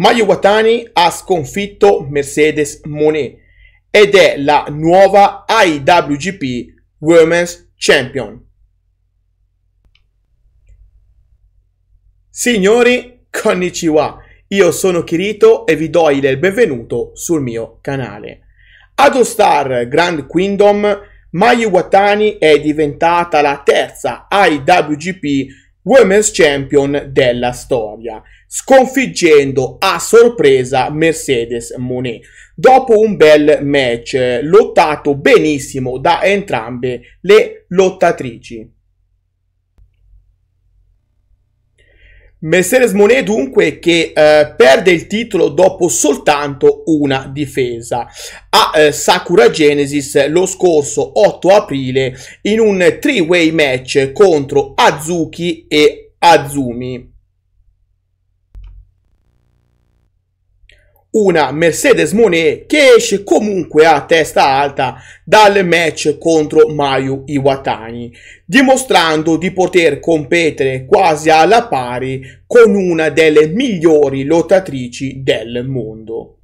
Mayu Watani ha sconfitto Mercedes Monet ed è la nuova IWGP Women's Champion. Signori, konnichiwa, io sono Kirito e vi do il benvenuto sul mio canale. Ad All Star Grand Kingdom, Mayu Watani è diventata la terza IWGP Women's Champion Women's Champion della storia, sconfiggendo a sorpresa Mercedes Monet. Dopo un bel match lottato benissimo da entrambe le lottatrici. Mercedes Monet dunque che eh, perde il titolo dopo soltanto una difesa a eh, Sakura Genesis lo scorso 8 aprile in un three-way match contro Azuki e Azumi. una Mercedes Monet che esce comunque a testa alta dal match contro Mayu Iwatani, dimostrando di poter competere quasi alla pari con una delle migliori lottatrici del mondo.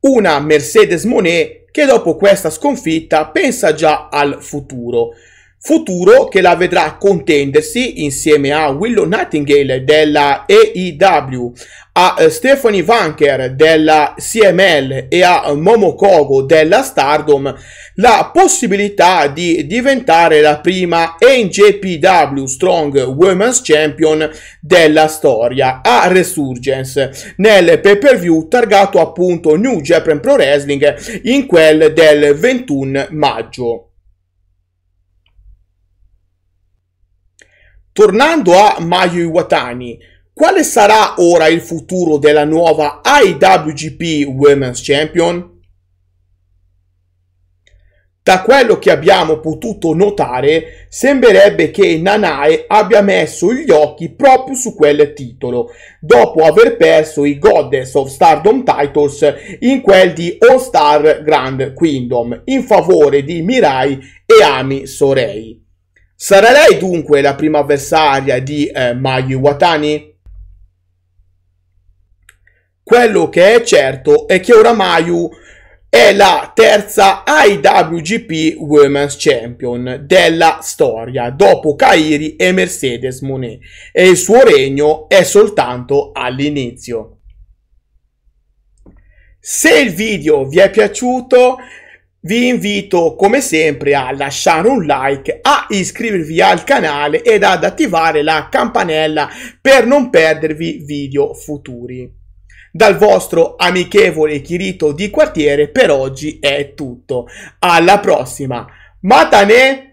Una Mercedes Monet che dopo questa sconfitta pensa già al futuro, futuro che la vedrà contendersi insieme a Willow Nightingale della AEW, a eh, Stephanie Vanker della CML e a Momo Kogo della Stardom la possibilità di diventare la prima NJPW Strong Women's Champion della storia a Resurgence nel pay per view targato appunto New Japan Pro Wrestling in quel del 21 maggio. Tornando a Mayu Iwatani, quale sarà ora il futuro della nuova IWGP Women's Champion? Da quello che abbiamo potuto notare, sembrerebbe che Nanae abbia messo gli occhi proprio su quel titolo, dopo aver perso i Goddess of Stardom Titles in quel di All Star Grand Kingdom, in favore di Mirai e Ami Sorei. Sarà lei dunque la prima avversaria di eh, Mayu Iwatani? Quello che è certo è che ora Mayu è la terza IWGP Women's Champion della storia, dopo Kairi e Mercedes Monet, e il suo regno è soltanto all'inizio. Se il video vi è piaciuto vi invito come sempre a lasciare un like, a iscrivervi al canale ed ad attivare la campanella per non perdervi video futuri. Dal vostro amichevole Chirito di quartiere per oggi è tutto. Alla prossima. Matane!